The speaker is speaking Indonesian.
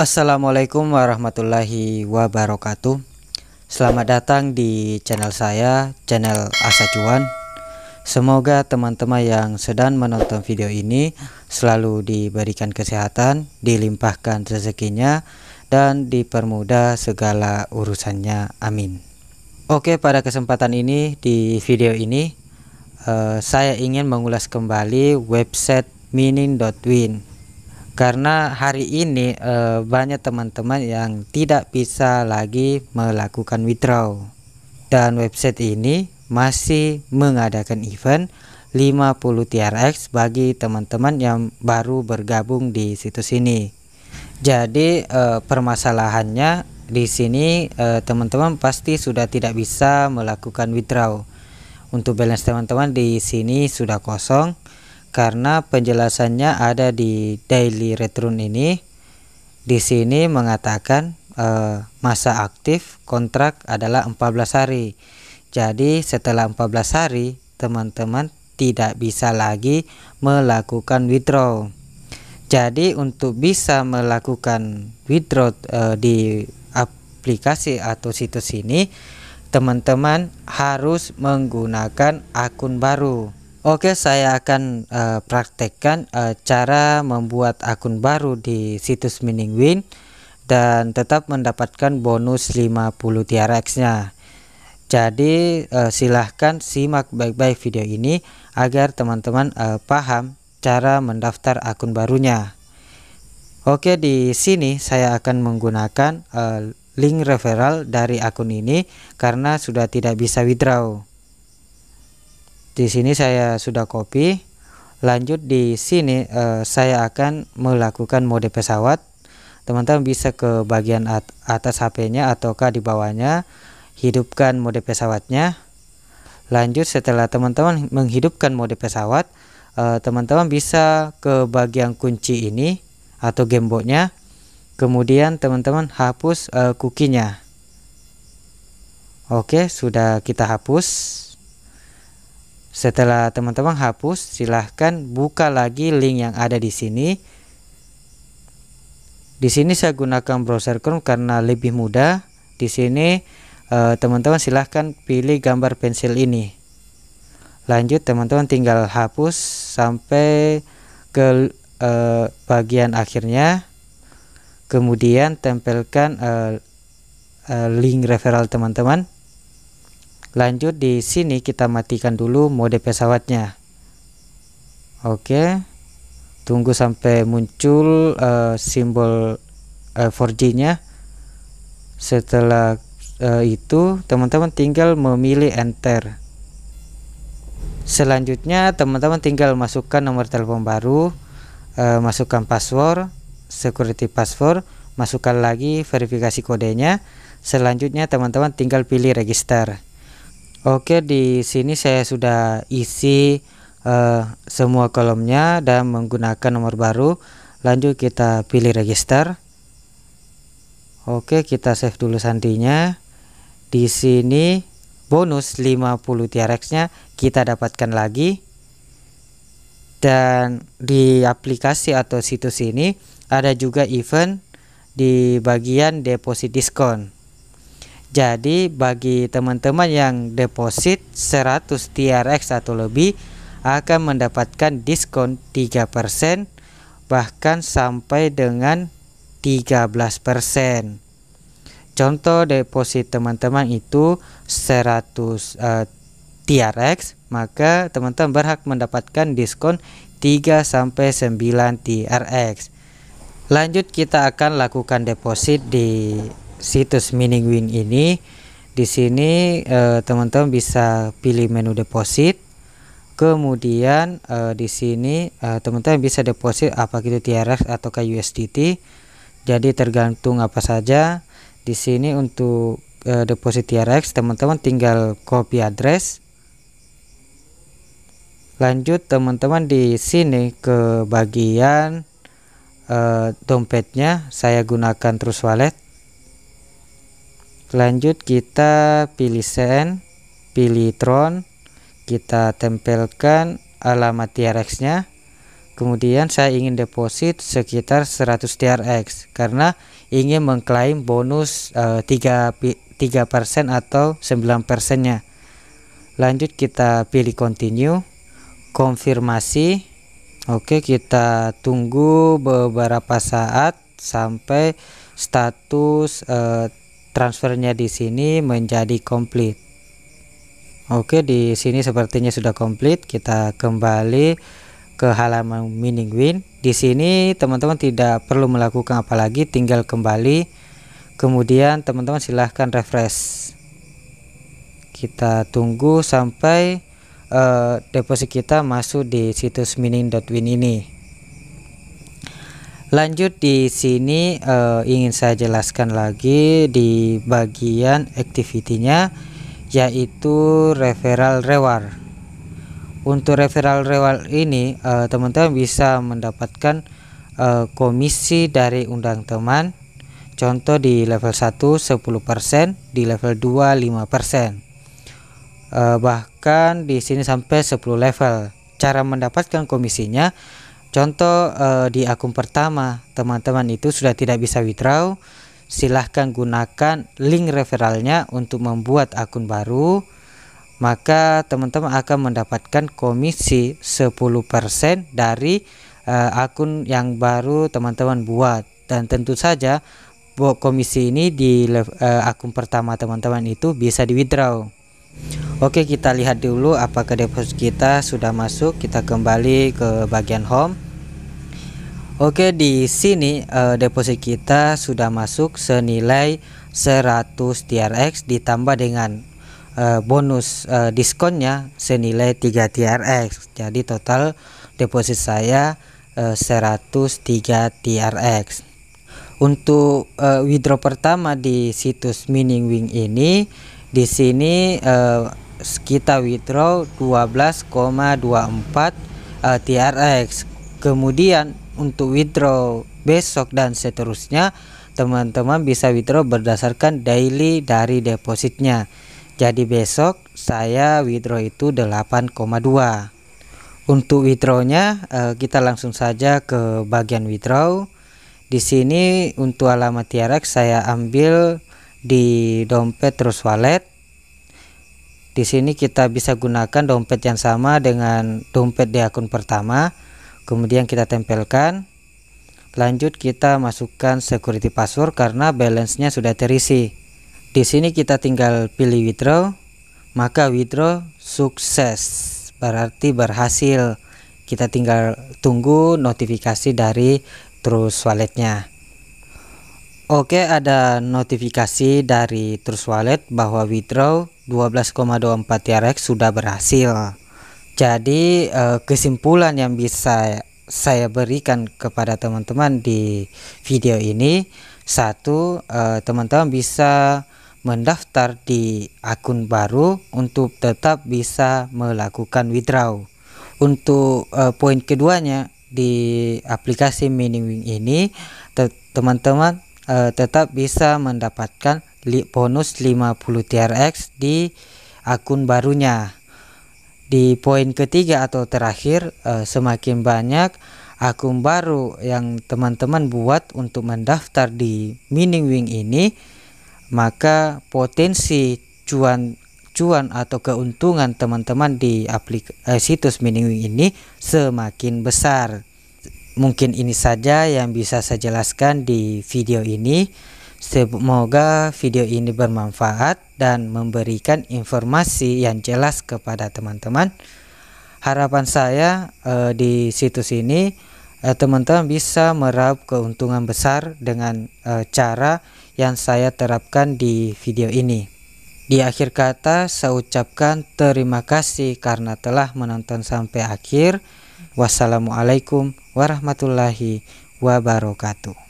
Assalamualaikum warahmatullahi wabarakatuh Selamat datang di channel saya, channel Asa Semoga teman-teman yang sedang menonton video ini Selalu diberikan kesehatan, dilimpahkan rezekinya Dan dipermudah segala urusannya, amin Oke pada kesempatan ini, di video ini eh, Saya ingin mengulas kembali website mining.win karena hari ini e, banyak teman-teman yang tidak bisa lagi melakukan withdraw dan website ini masih mengadakan event 50 TRX bagi teman-teman yang baru bergabung di situs ini. Jadi e, permasalahannya di sini eh, teman-teman pasti sudah tidak bisa melakukan withdraw. Untuk balance teman-teman di sini sudah kosong karena penjelasannya ada di Daily Return ini. Di sini mengatakan e, masa aktif kontrak adalah 14 hari. Jadi setelah 14 hari, teman-teman tidak bisa lagi melakukan withdraw. Jadi untuk bisa melakukan withdraw e, di aplikasi atau situs ini, teman-teman harus menggunakan akun baru Oke, saya akan uh, praktekkan uh, cara membuat akun baru di situs Mining Win dan tetap mendapatkan bonus 50 TRX-nya. Jadi, uh, silahkan simak baik-baik video ini agar teman-teman uh, paham cara mendaftar akun barunya. Oke, di sini saya akan menggunakan uh, link referral dari akun ini karena sudah tidak bisa withdraw. Di sini saya sudah copy. Lanjut di sini eh, saya akan melakukan mode pesawat. Teman-teman bisa ke bagian at atas HP-nya ataukah di bawahnya. Hidupkan mode pesawatnya. Lanjut setelah teman-teman menghidupkan mode pesawat, eh, teman-teman eh, bisa ke bagian kunci ini atau gemboknya. Kemudian teman-teman hapus eh, kukinya. Oke, sudah kita hapus. Setelah teman-teman hapus, silahkan buka lagi link yang ada di sini. Di sini saya gunakan browser Chrome karena lebih mudah. Di sini eh, teman-teman silahkan pilih gambar pensil ini. Lanjut teman-teman tinggal hapus sampai ke eh, bagian akhirnya. Kemudian tempelkan eh, link referral teman-teman lanjut di sini kita matikan dulu mode pesawatnya oke tunggu sampai muncul uh, simbol uh, eh, 4G nya setelah uh, itu teman-teman tinggal memilih enter selanjutnya teman-teman tinggal masukkan nomor telepon baru uh, masukkan password security password masukkan lagi verifikasi kodenya selanjutnya teman-teman tinggal pilih register Oke, di sini saya sudah isi uh, semua kolomnya dan menggunakan nomor baru. Lanjut kita pilih register. Oke, kita save dulu sandinya. Di sini bonus 50 TRX-nya kita dapatkan lagi. Dan di aplikasi atau situs ini ada juga event di bagian deposit diskon. Jadi bagi teman-teman yang deposit 100 TRX atau lebih akan mendapatkan diskon 3% bahkan sampai dengan 13%. Contoh deposit teman-teman itu 100 uh, TRX, maka teman-teman berhak mendapatkan diskon 3 sampai 9 TRX. Lanjut kita akan lakukan deposit di situs mini Win ini di sini eh, teman-teman eh, bisa pilih menu deposit kemudian eh, di sini eh, teman-teman eh, bisa deposit apa gitu TRX atau ke USDT jadi tergantung apa saja di sini untuk eh, deposit TRX teman-teman tinggal copy address lanjut teman-teman di sini ke bagian eh, dompetnya saya gunakan terus wallet lanjut kita pilih send pilih tron kita tempelkan alamat TRX nya kemudian saya ingin deposit sekitar 100 TRX karena ingin mengklaim bonus uh, 3 3% atau 9% nya lanjut kita pilih continue konfirmasi Oke kita tunggu beberapa saat sampai status uh, transfernya di sini menjadi komplit. Oke di sini sepertinya sudah komplit kita kembali ke halaman mining win di sini teman-teman tidak perlu melakukan apa lagi. tinggal kembali kemudian teman-teman silahkan refresh kita tunggu sampai uh, deposit kita masuk di situs mining.win ini Lanjut di sini uh, ingin saya jelaskan lagi di bagian aktivitinya yaitu referral reward. Untuk referral reward ini eh, teman-teman bisa mendapatkan uh, komisi dari undang teman. Contoh di level 1 10%, di level 2 5%. Uh, bahkan di sini sampai 10 level. Cara mendapatkan komisinya Contoh eh, di akun pertama teman-teman itu sudah tidak bisa withdraw, silahkan gunakan link referralnya untuk membuat akun baru. Maka teman-teman akan mendapatkan komisi 10% dari eh, akun yang baru teman-teman buat dan tentu saja komisi ini di eh, akun pertama teman-teman itu bisa di withdraw. Oke kita lihat dulu apakah deposit kita sudah masuk kita kembali ke bagian home Oke di sini eh, deposit kita sudah masuk senilai 100 TRX ditambah dengan eh, bonus eh, diskonnya senilai 3 TRX jadi total deposit saya 103 eh, TRX untuk eh, withdraw pertama di situs Mining Wing ini di sini uh, kita withdraw 12,24 uh, TRX kemudian untuk withdraw besok dan seterusnya teman-teman bisa withdraw berdasarkan daily dari depositnya jadi besok saya withdraw itu 8,2 untuk withdrawnya uh, kita langsung saja ke bagian withdraw di sini untuk alamat TRX saya ambil di dompet terus wallet di sini kita bisa gunakan dompet yang sama dengan dompet di akun pertama. Kemudian kita tempelkan. Lanjut kita masukkan security password karena balance-nya sudah terisi. Di sini kita tinggal pilih withdraw, maka withdraw sukses. Berarti berhasil. Kita tinggal tunggu notifikasi dari Trust Wallet-nya. Oke, ada notifikasi dari Trust Wallet bahwa withdraw 12,24 TRX ya, sudah berhasil. Jadi eh, kesimpulan yang bisa saya berikan kepada teman-teman di video ini satu eh, teman-teman bisa mendaftar di akun baru untuk tetap bisa melakukan withdraw. Untuk eh, poin keduanya di aplikasi Miniwing ini teman-teman tetap bisa mendapatkan bonus 50 TRX di akun barunya. Di poin ketiga atau terakhir, eh, semakin banyak akun baru yang teman-teman buat untuk mendaftar di Mining Wing ini, maka potensi cuan cuan atau keuntungan teman-teman di aplik eh, situs Mining Wing ini semakin besar. Mungkin ini saja yang bisa saya jelaskan di video ini. Semoga video ini bermanfaat dan memberikan informasi yang jelas kepada teman-teman. Harapan saya eh, di situs ini eh, teman-teman eh, bisa meraup keuntungan besar dengan eh, cara yang saya terapkan di video ini. Di akhir kata, saya ucapkan terima kasih karena telah menonton sampai akhir. Wassalamualaikum warahmatullahi wabarakatuh.